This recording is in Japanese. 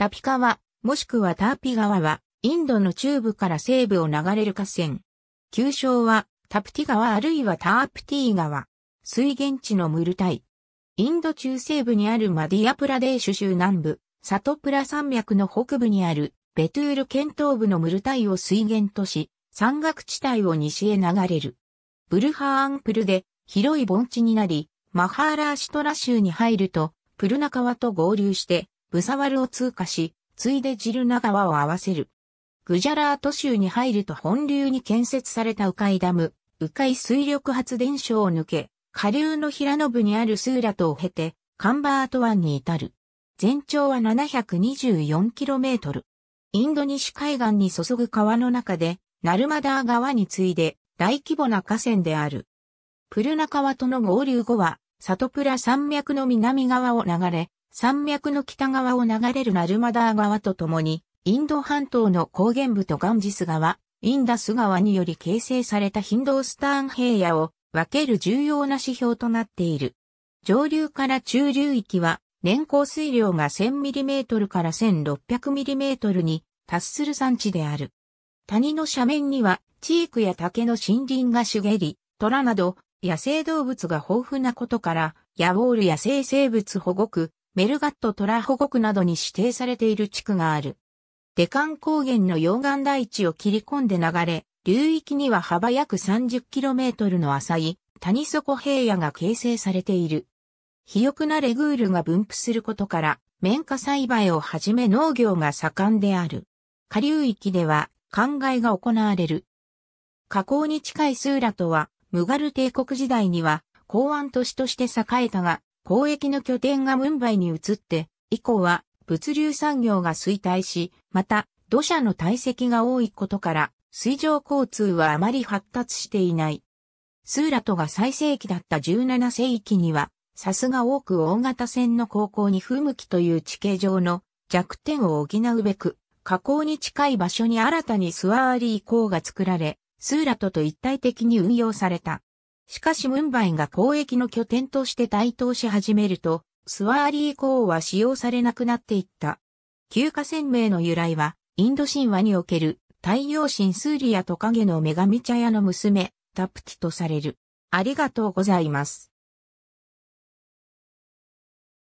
タピ川、もしくはターピ川は、インドの中部から西部を流れる河川。旧称は、タプティ川あるいはタープティ川。水源地のムルタイ。インド中西部にあるマディアプラデーシュ州南部、サトプラ山脈の北部にある、ベトゥール県東部のムルタイを水源とし、山岳地帯を西へ流れる。ブルハーンプルで広い盆地になり、マハーラーシトラ州に入ると、プルナ川と合流してブサワルを通過し、ついでジルナ川を合わせる。グジャラート州に入ると本流に建設されたカイダム、カイ。水力発電所を抜け、下流の平野部にあるスーラトを経て、カンバート湾に至る。全長は 724km。インド西海岸に注ぐ川の中で、ナルマダー川に次いで大規模な河川である。プルナ川との合流後は、サトプラ山脈の南側を流れ、山脈の北側を流れるナルマダー川とともに、インド半島の高原部とガンジス川、インダス川により形成されたヒンドースターン平野を分ける重要な指標となっている。上流から中流域は年降水量が 1000mm から 1600mm に達する産地である。谷の斜面にはチークや竹の森林が茂り、虎など野生動物が豊富なことから、ヤウォール野生生物保護区、メルガットトラ保護区などに指定されている地区がある。デカン高原の溶岩台地を切り込んで流れ、流域には幅約 30km の浅い谷底平野が形成されている。肥沃なレグールが分布することから、綿花栽培をはじめ農業が盛んである。下流域では、灌漑が行われる。河口に近いスーラとは、ムガル帝国時代には、港湾都市として栄えたが、交易の拠点がムンバイに移って、以降は物流産業が衰退し、また土砂の堆積が多いことから、水上交通はあまり発達していない。スーラトが最盛期だった17世紀には、さすが多く大型船の航行に不向きという地形上の弱点を補うべく、河口に近い場所に新たにスワーリー港が作られ、スーラトと一体的に運用された。しかしムンバイが交易の拠点として台頭し始めると、スワーリー港は使用されなくなっていった。旧化鮮明の由来は、インド神話における太陽神スーリアトカゲの女神茶屋の娘、タプティとされる。ありがとうございます。